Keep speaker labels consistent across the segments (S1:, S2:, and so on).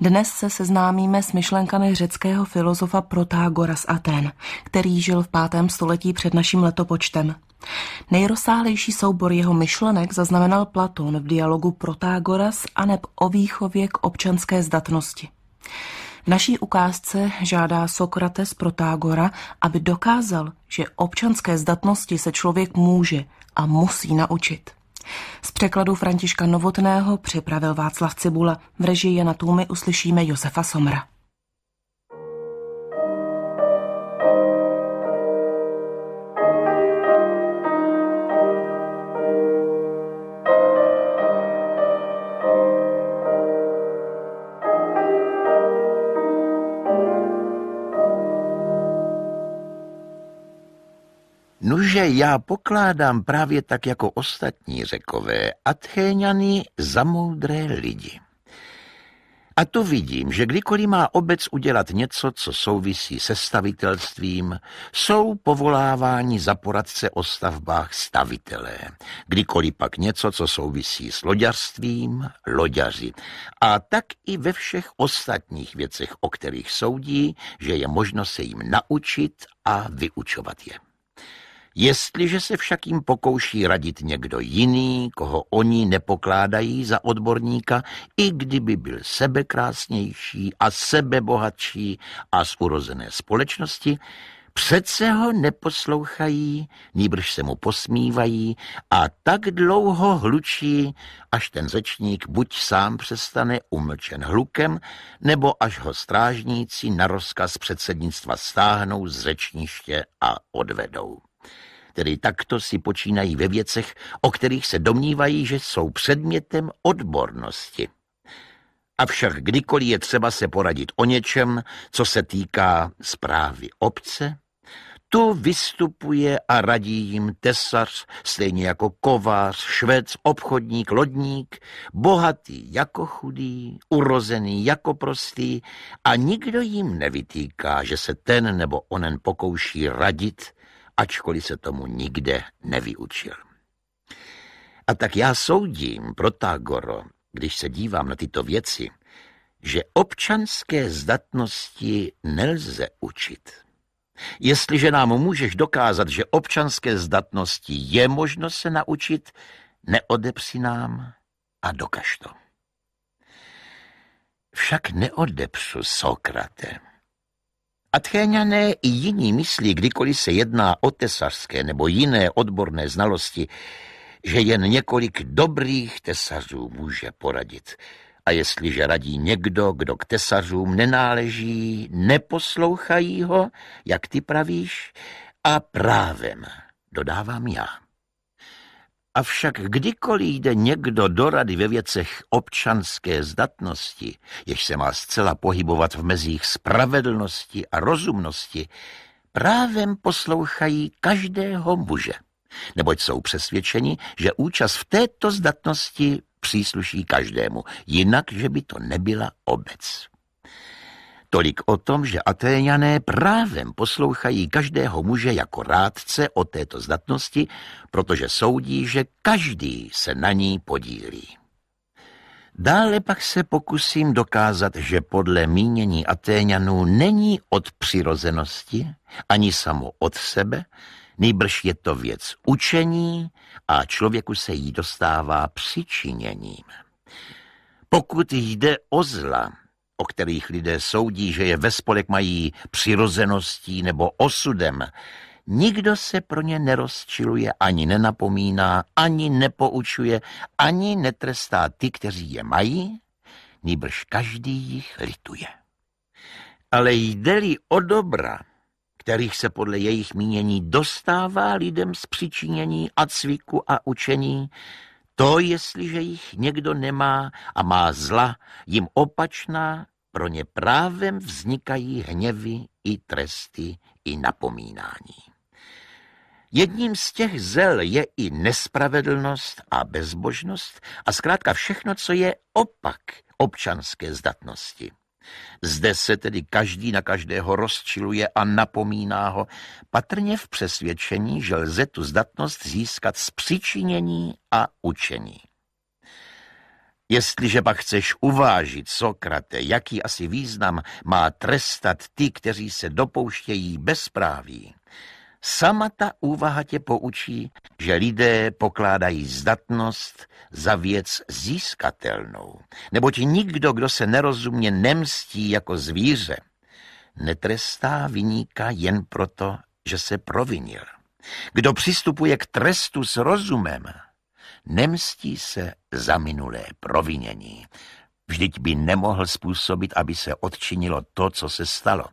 S1: Dnes se seznámíme s myšlenkami řeckého filozofa Protágora z Aten, který žil v pátém století před naším letopočtem. Nejrozsáhlejší soubor jeho myšlenek zaznamenal Platón v dialogu Protágoras a neb o výchově k občanské zdatnosti. V naší ukázce žádá Sokrates Protágora, aby dokázal, že občanské zdatnosti se člověk může a musí naučit. Z překladu Františka Novotného připravil Václav Cibula. V režii Jana Tůmy uslyšíme Josefa Somra. já pokládám právě tak jako ostatní řekové Athéňany za moudré lidi. A to vidím, že kdykoliv má obec udělat něco, co souvisí se stavitelstvím, jsou povoláváni za poradce o stavbách stavitelé. Kdykoliv pak něco, co souvisí s loďařstvím, loďaři. A tak i ve všech ostatních věcech, o kterých soudí, že je možno se jim naučit a vyučovat je. Jestliže se však jim pokouší radit někdo jiný, koho oni nepokládají za odborníka, i kdyby byl sebekrásnější a sebebohatší a z urozené společnosti, přece ho neposlouchají, níbrž se mu posmívají a tak dlouho hlučí, až ten řečník buď sám přestane umlčen hlukem, nebo až ho strážníci na rozkaz předsednictva stáhnou z řečniště a odvedou který takto si počínají ve věcech, o kterých se domnívají, že jsou předmětem odbornosti. Avšak kdykoliv je třeba se poradit o něčem, co se týká zprávy obce, tu vystupuje a radí jim tesař, stejně jako kovář, švec, obchodník, lodník, bohatý jako chudý, urozený jako prostý a nikdo jim nevytýká, že se ten nebo onen pokouší radit ačkoliv se tomu nikde nevyučil. A tak já soudím, Protagoro, když se dívám na tyto věci, že občanské zdatnosti nelze učit. Jestliže nám můžeš dokázat, že občanské zdatnosti je možno se naučit, neodepři nám a dokaž to. Však neodepřu Sokrate. Atchéňané i jiní myslí, kdykoliv se jedná o tesařské nebo jiné odborné znalosti, že jen několik dobrých tesařů může poradit. A jestliže radí někdo, kdo k tesařům nenáleží, neposlouchají ho, jak ty pravíš, a právem, dodávám já. Avšak kdykoliv jde někdo do rady ve věcech občanské zdatnosti, jež se má zcela pohybovat v mezích spravedlnosti a rozumnosti, právem poslouchají každého muže, neboť jsou přesvědčeni, že účast v této zdatnosti přísluší každému, jinak, že by to nebyla obec. Tolik o tom, že Atéňané právem poslouchají každého muže jako rádce o této zdatnosti, protože soudí, že každý se na ní podílí. Dále pak se pokusím dokázat, že podle mínění Atéňanů není od přirozenosti, ani samo od sebe, nejbrž je to věc učení a člověku se jí dostává přičiněním. Pokud jde o zla, o kterých lidé soudí, že je ve spolek mají přirozeností nebo osudem, nikdo se pro ně nerozčiluje, ani nenapomíná, ani nepoučuje, ani netrestá ty, kteří je mají, nýbrž každý jich lituje. Ale jde-li o dobra, kterých se podle jejich mínění dostává lidem z přičinění a cviku a učení, to, jestliže jich někdo nemá a má zla, jim opačná, pro ně právem vznikají hněvy i tresty i napomínání. Jedním z těch zel je i nespravedlnost a bezbožnost a zkrátka všechno, co je opak občanské zdatnosti. Zde se tedy každý na každého rozčiluje a napomíná ho, patrně v přesvědčení, že lze tu zdatnost získat z přičinění a učení. Jestliže pak chceš uvážit, Sokrate, jaký asi význam má trestat ty, kteří se dopouštějí bezpráví, Sama ta úvaha tě poučí, že lidé pokládají zdatnost za věc získatelnou, neboť nikdo, kdo se nerozumně nemstí jako zvíře, netrestá vyníka jen proto, že se provinil. Kdo přistupuje k trestu s rozumem, nemstí se za minulé provinění. Vždyť by nemohl způsobit, aby se odčinilo to, co se stalo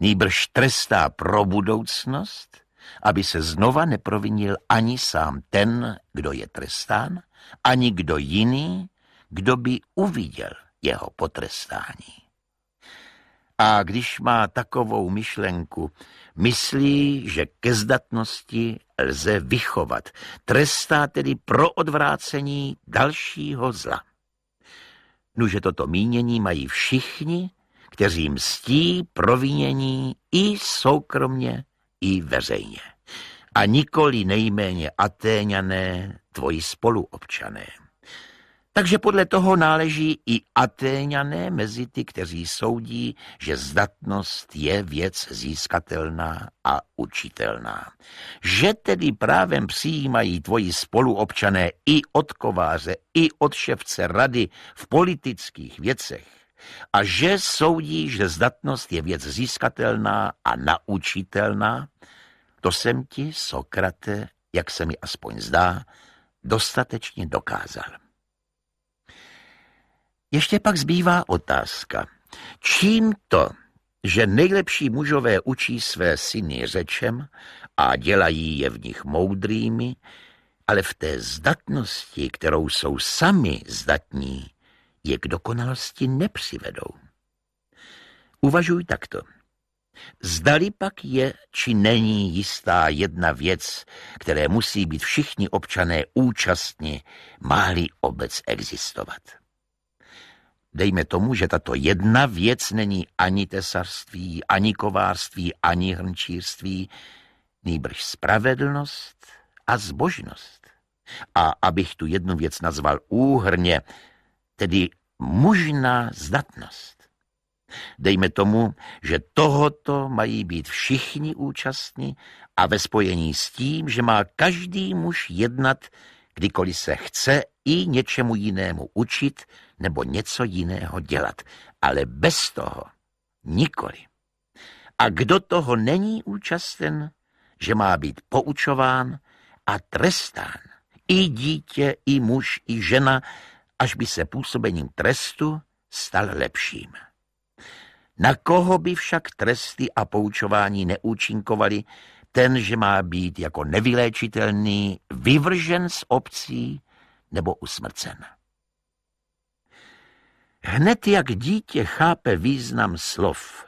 S1: nýbrž trestá pro budoucnost, aby se znova neprovinil ani sám ten, kdo je trestán, ani kdo jiný, kdo by uviděl jeho potrestání. A když má takovou myšlenku, myslí, že ke zdatnosti lze vychovat. Trestá tedy pro odvrácení dalšího zla. Nuže toto mínění mají všichni, kteří mstí provinění i soukromně, i veřejně. A nikoli nejméně Atéňané, tvoji spoluobčané. Takže podle toho náleží i Atéňané mezi ty, kteří soudí, že zdatnost je věc získatelná a učitelná. Že tedy právem přijímají tvoji spoluobčané i od kováře, i od ševce rady v politických věcech, a že soudí, že zdatnost je věc získatelná a naučitelná, to jsem ti, Sokrate, jak se mi aspoň zdá, dostatečně dokázal. Ještě pak zbývá otázka, čím to, že nejlepší mužové učí své syny řečem a dělají je v nich moudrými, ale v té zdatnosti, kterou jsou sami zdatní, je k dokonalosti nepřivedou. Uvažuj takto. Zdali pak je, či není jistá jedna věc, které musí být všichni občané účastní, máli obec existovat. Dejme tomu, že tato jedna věc není ani tesarství, ani kovářství, ani hrnčírství, nýbrž spravedlnost a zbožnost. A abych tu jednu věc nazval úhrně, tedy mužná zdatnost. Dejme tomu, že tohoto mají být všichni účastní a ve spojení s tím, že má každý muž jednat, kdykoliv se chce i něčemu jinému učit nebo něco jiného dělat, ale bez toho nikoli. A kdo toho není účasten, že má být poučován a trestán, i dítě, i muž, i žena, až by se působením trestu stal lepším. Na koho by však tresty a poučování neúčinkovali, ten, že má být jako nevyléčitelný, vyvržen z obcí nebo usmrcen. Hned jak dítě chápe význam slov,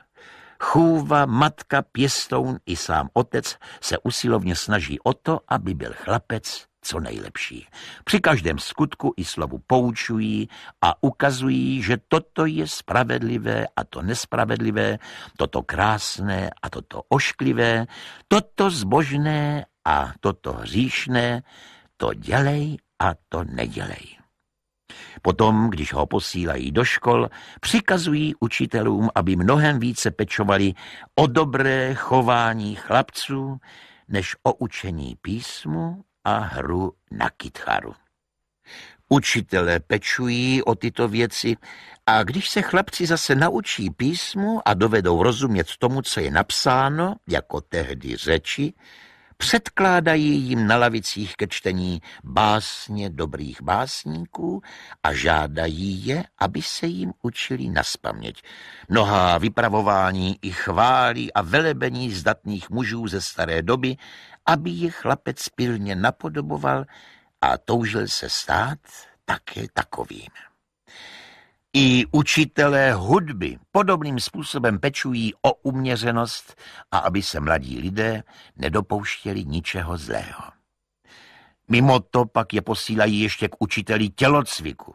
S1: chůva, matka, pěstoun i sám otec se usilovně snaží o to, aby byl chlapec co nejlepší. Při každém skutku i slovu poučují a ukazují, že toto je spravedlivé a to nespravedlivé, toto krásné a toto ošklivé, toto zbožné a toto hříšné, to dělej a to nedělej. Potom, když ho posílají do škol, přikazují učitelům, aby mnohem více pečovali o dobré chování chlapců, než o učení písmu a hru na kytcharu. Učitelé pečují o tyto věci a když se chlapci zase naučí písmu a dovedou rozumět tomu, co je napsáno, jako tehdy řeči, předkládají jim na lavicích ke čtení básně dobrých básníků a žádají je, aby se jim učili naspaměť. Mnohá vypravování i chválí a velebení zdatných mužů ze staré doby aby ji chlapec pilně napodoboval a toužil se stát také takovým. I učitelé hudby podobným způsobem pečují o uměřenost a aby se mladí lidé nedopouštěli ničeho zlého. Mimo to pak je posílají ještě k učiteli tělocviku,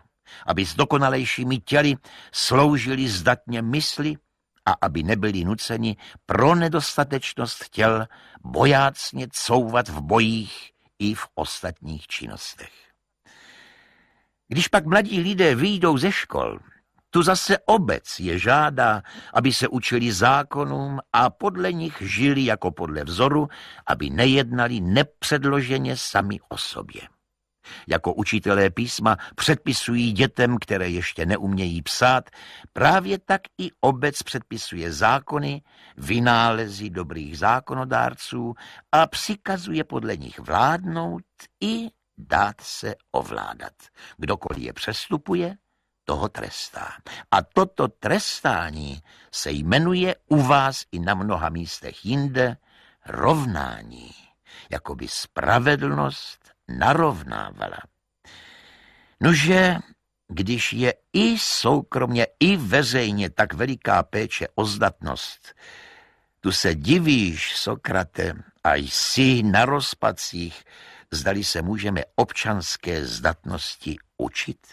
S1: aby s dokonalejšími těly sloužili zdatně mysli a aby nebyli nuceni pro nedostatečnost těl bojácně couvat v bojích i v ostatních činnostech. Když pak mladí lidé vyjdou ze škol, tu zase obec je žádá, aby se učili zákonům a podle nich žili jako podle vzoru, aby nejednali nepředloženě sami o sobě. Jako učitelé písma předpisují dětem, které ještě neumějí psát, právě tak i obec předpisuje zákony, vynálezy dobrých zákonodárců a přikazuje podle nich vládnout i dát se ovládat. Kdokoliv je přestupuje, toho trestá. A toto trestání se jmenuje u vás i na mnoha místech jinde rovnání, jakoby spravedlnost narovnávala. Nože, když je i soukromně, i veřejně tak veliká péče o zdatnost, tu se divíš, Sokrate, a jsi na rozpacích, zdali se můžeme občanské zdatnosti učit.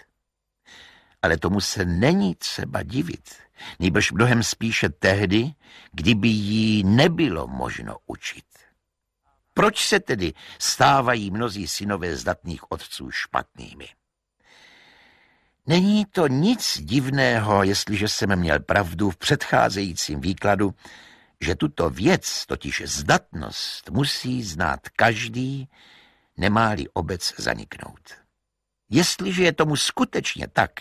S1: Ale tomu se není třeba divit, nejbrž mnohem spíše tehdy, kdyby jí nebylo možno učit. Proč se tedy stávají mnozí synové zdatných otců špatnými? Není to nic divného, jestliže jsem měl pravdu v předcházejícím výkladu, že tuto věc, totiž zdatnost, musí znát každý, nemá-li obec zaniknout. Jestliže je tomu skutečně tak,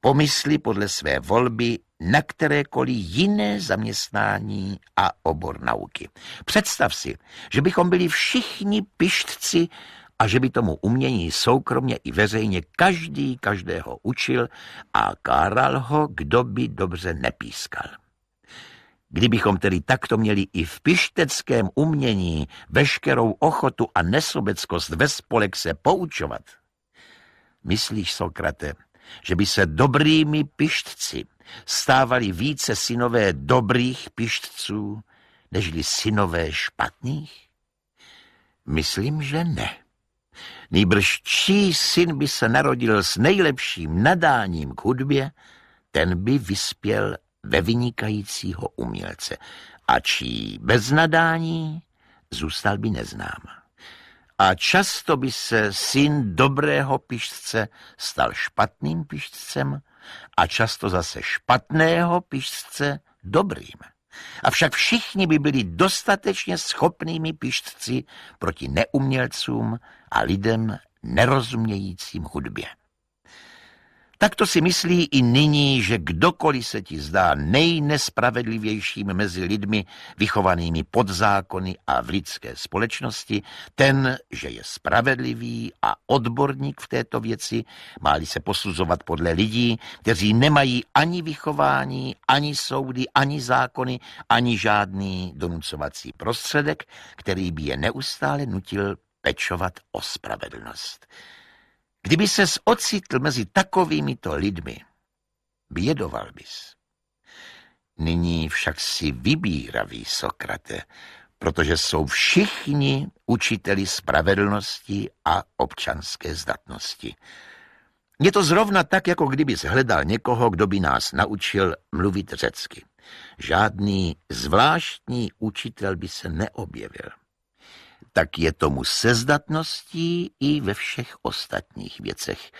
S1: pomysli podle své volby na kterékoliv jiné zaměstnání a obor nauky. Představ si, že bychom byli všichni pištci a že by tomu umění soukromně i veřejně každý každého učil a káral ho, kdo by dobře nepískal. Kdybychom tedy takto měli i v pišteckém umění veškerou ochotu a nesobeckost ve spolek se poučovat. Myslíš, Sokrate, že by se dobrými pištci stávali více synové dobrých pištců, nežli synové špatných? Myslím, že ne. Nýbrž čí syn by se narodil s nejlepším nadáním k hudbě, ten by vyspěl ve vynikajícího umělce a čí bez nadání zůstal by neznáma a často by se syn dobrého pišce stal špatným pišcem a často zase špatného pišce dobrým. Avšak všichni by byli dostatečně schopnými pištci proti neumělcům a lidem nerozumějícím hudbě. Tak to si myslí i nyní, že kdokoliv se ti zdá nejnespravedlivějším mezi lidmi vychovanými pod zákony a v lidské společnosti, ten, že je spravedlivý a odborník v této věci, má se posuzovat podle lidí, kteří nemají ani vychování, ani soudy, ani zákony, ani žádný donucovací prostředek, který by je neustále nutil pečovat o spravedlnost. Kdyby ses ocitl mezi takovými to lidmi, bědoval bys. Nyní však si vybíravý, Sokrate, protože jsou všichni učiteli spravedlnosti a občanské zdatnosti. Je to zrovna tak, jako kdyby hledal někoho, kdo by nás naučil mluvit řecky. Žádný zvláštní učitel by se neobjevil tak je tomu sezdatností i ve všech ostatních věcech.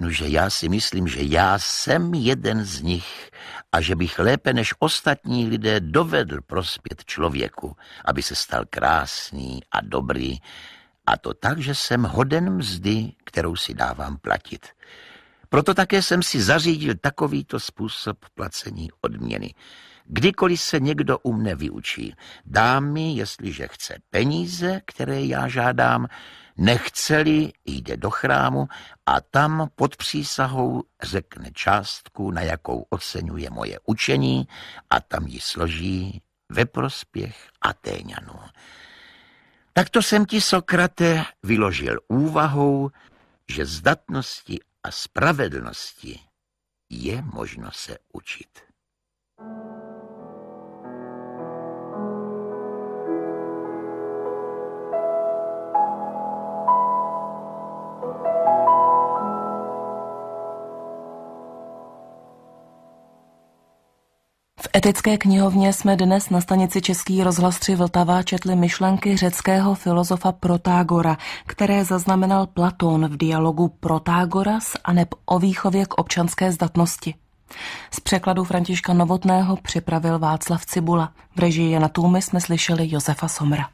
S1: Nože já si myslím, že já jsem jeden z nich a že bych lépe než ostatní lidé dovedl prospět člověku, aby se stal krásný a dobrý, a to tak, že jsem hoden mzdy, kterou si dávám platit. Proto také jsem si zařídil takovýto způsob placení odměny. Kdykoliv se někdo u mne vyučí, dá mi, jestliže chce peníze, které já žádám, nechceli, jde do chrámu a tam pod přísahou řekne částku, na jakou oceňuje moje učení a tam ji složí ve prospěch Atéňanů. Takto jsem ti, Sokrate, vyložil úvahou, že zdatnosti a spravedlnosti je možno se učit. Etické knihovně jsme dnes na stanici Český rozhlas 3 Vltava četli myšlenky řeckého filozofa Protágora, které zaznamenal Platón v dialogu Protágoras a neb o výchově k občanské zdatnosti. Z překladu Františka Novotného připravil Václav Cibula. V režii Jana Tůmy jsme slyšeli Josefa Somra.